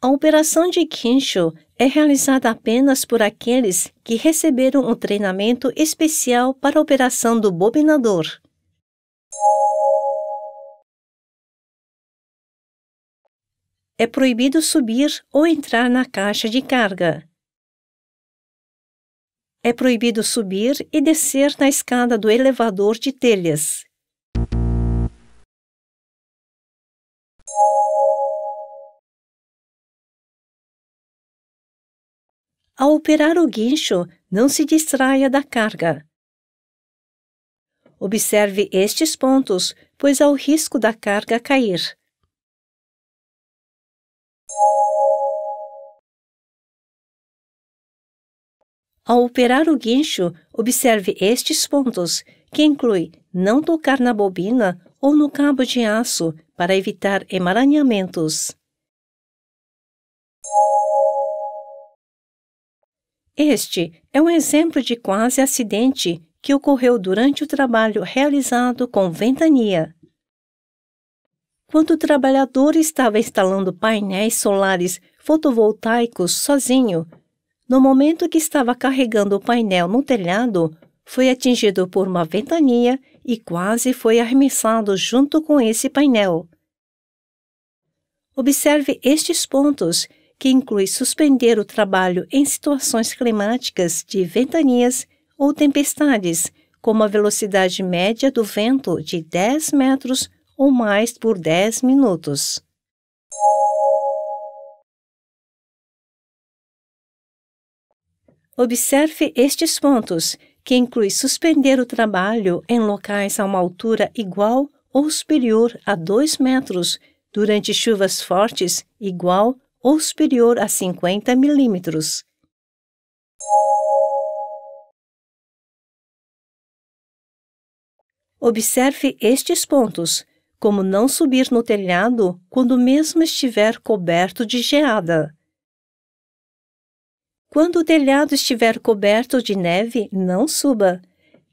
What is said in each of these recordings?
A operação de Kinshu é realizada apenas por aqueles que receberam um treinamento especial para a operação do bobinador. É proibido subir ou entrar na caixa de carga. É proibido subir e descer na escada do elevador de telhas. Ao operar o guincho, não se distraia da carga. Observe estes pontos, pois há o risco da carga cair. Ao operar o guincho, observe estes pontos, que inclui não tocar na bobina ou no cabo de aço para evitar emaranhamentos. Este é um exemplo de quase acidente que ocorreu durante o trabalho realizado com ventania. Quando o trabalhador estava instalando painéis solares fotovoltaicos sozinho, no momento que estava carregando o painel no telhado, foi atingido por uma ventania e quase foi arremessado junto com esse painel. Observe estes pontos que inclui suspender o trabalho em situações climáticas de ventanias ou tempestades, como a velocidade média do vento de 10 metros ou mais por 10 minutos. Observe estes pontos, que inclui suspender o trabalho em locais a uma altura igual ou superior a 2 metros durante chuvas fortes igual ou superior a 50 milímetros. Observe estes pontos, como não subir no telhado quando mesmo estiver coberto de geada. Quando o telhado estiver coberto de neve, não suba.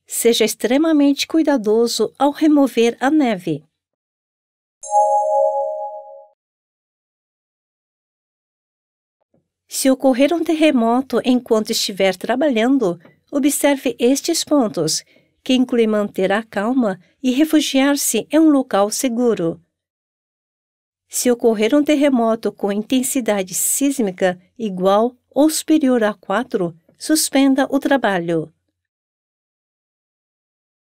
Seja extremamente cuidadoso ao remover a neve. Se ocorrer um terremoto enquanto estiver trabalhando, observe estes pontos, que incluem manter a calma e refugiar-se em um local seguro. Se ocorrer um terremoto com intensidade sísmica igual ou superior a 4, suspenda o trabalho.